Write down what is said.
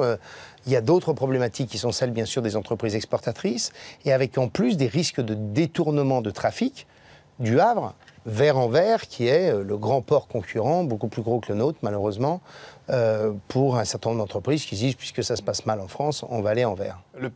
Euh, il y a d'autres problématiques qui sont celles, bien sûr, des entreprises exportatrices, et avec en plus des risques de détournement de trafic du Havre vers Anvers, qui est euh, le grand port concurrent, beaucoup plus gros que le nôtre, malheureusement, euh, pour un certain nombre d'entreprises qui disent, puisque ça se passe mal en France, on va aller envers. Anvers.